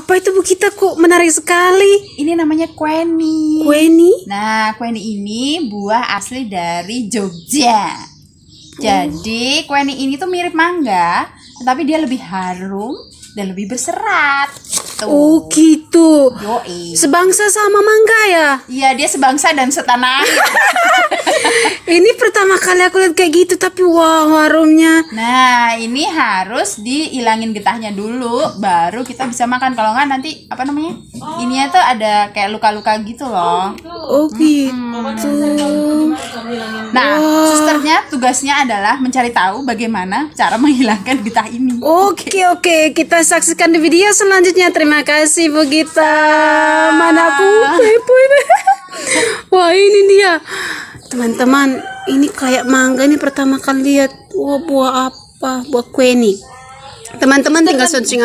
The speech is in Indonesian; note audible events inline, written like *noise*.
Apa itu Bu Gita kok menarik sekali? Ini namanya kueni. Kueni? Nah, kueni ini buah asli dari Jogja. Jadi, kueni ini tuh mirip mangga, tetapi dia lebih harum dan lebih berserat gitu. Oh gitu. Yoi. Sebangsa sama Mangga ya? Iya dia sebangsa dan setanah. *laughs* ini pertama kali aku lihat kayak gitu tapi wow harumnya. Nah ini harus dihilangin getahnya dulu baru kita bisa makan kalau nggak nanti apa namanya? Oh. Ininya tuh ada kayak luka-luka gitu loh. Oh gitu. Oh, gitu. Nah Pokoknya tugasnya adalah mencari tahu bagaimana cara menghilangkan getah ini. Oke okay, oke, okay. kita saksikan di video selanjutnya. Terima kasih Bu Gita. Mana Bu? Ah. *laughs* Wah ini dia. Teman-teman, ini kayak mangga ini pertama kali lihat. Wah buah apa? Buah kue nih. Teman-teman tinggal searching